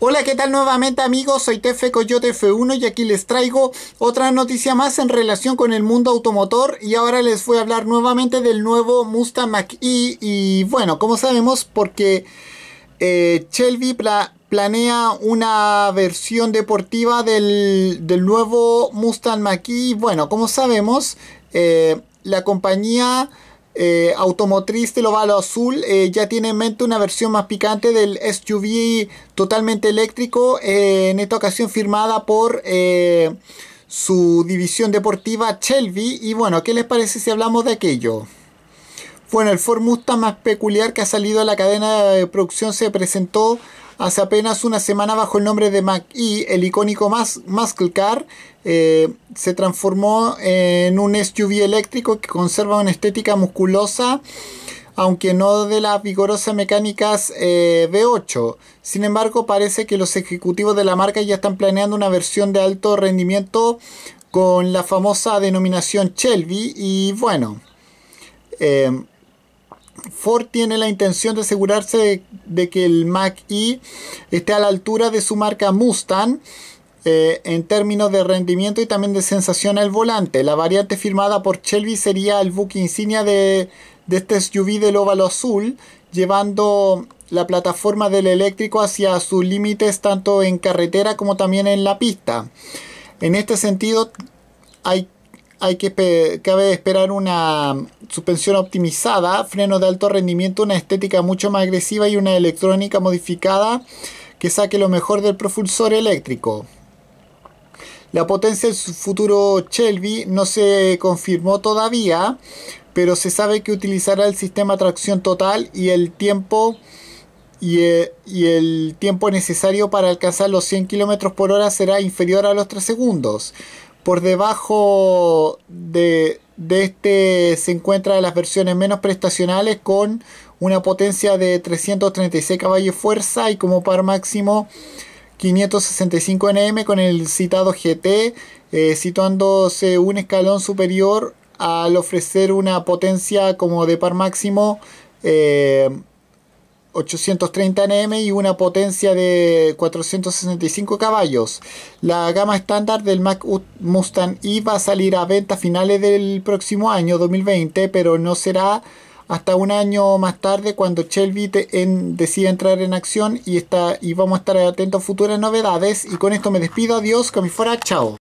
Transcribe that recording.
Hola, ¿qué tal nuevamente amigos? Soy Tefe Coyote F1 y aquí les traigo otra noticia más en relación con el mundo automotor y ahora les voy a hablar nuevamente del nuevo Mustang mach y bueno, como sabemos porque eh, Shelby planea una versión deportiva del, nuevo Mustang Mach-E bueno, como sabemos eh, la compañía eh, automotriz de ovalo Azul eh, ya tiene en mente una versión más picante del SUV totalmente eléctrico, eh, en esta ocasión firmada por su división deportiva Shelby. Y bueno, ¿qué les parece si hablamos de aquello? Bueno, el Ford Mustang más peculiar que ha salido a la cadena de producción se presentó hace apenas una semana bajo el nombre de Mac-E, el icónico Muscle Car eh, se transformó en un SUV eléctrico que conserva una estética musculosa, aunque no de las vigorosas mecánicas V8. Eh, Sin embargo, parece que los ejecutivos de la marca ya están planeando una versión de alto rendimiento con la famosa denominación Shelby y bueno. Eh, Ford tiene la intención de asegurarse de, que el Mac E esté a la altura de su marca Mustang eh, en términos de rendimiento y también de sensación al volante. La variante firmada por Shelby sería el buque insignia de, este SUV del óvalo azul, llevando la plataforma del eléctrico hacia sus límites tanto en carretera como también en la pista. En este sentido, hay hay que cabe esperar una suspensión optimizada, frenos de alto rendimiento, una estética mucho más agresiva y una electrónica modificada que saque lo mejor del propulsor eléctrico. La potencia del futuro Shelby no se confirmó todavía, pero se sabe que utilizará el sistema tracción total y el tiempo eh, y, el tiempo necesario para alcanzar los 100 km por hora será inferior a los 3 segundos. Por debajo de, este se encuentran las versiones menos prestacionales con una potencia de 336 caballos fuerza y como par máximo 565 Nm con el citado GT, eh, situándose un escalón superior al ofrecer una potencia como de par máximo eh, 830 Nm y una potencia de 465 caballos. La gama estándar del Mac Mustang iba va a salir a venta a finales del próximo año 2020, pero no será hasta un año más tarde cuando Shelby decida entrar en acción y, está, y vamos a estar atentos a futuras novedades. Y con esto me despido, adiós, que fuera, chao.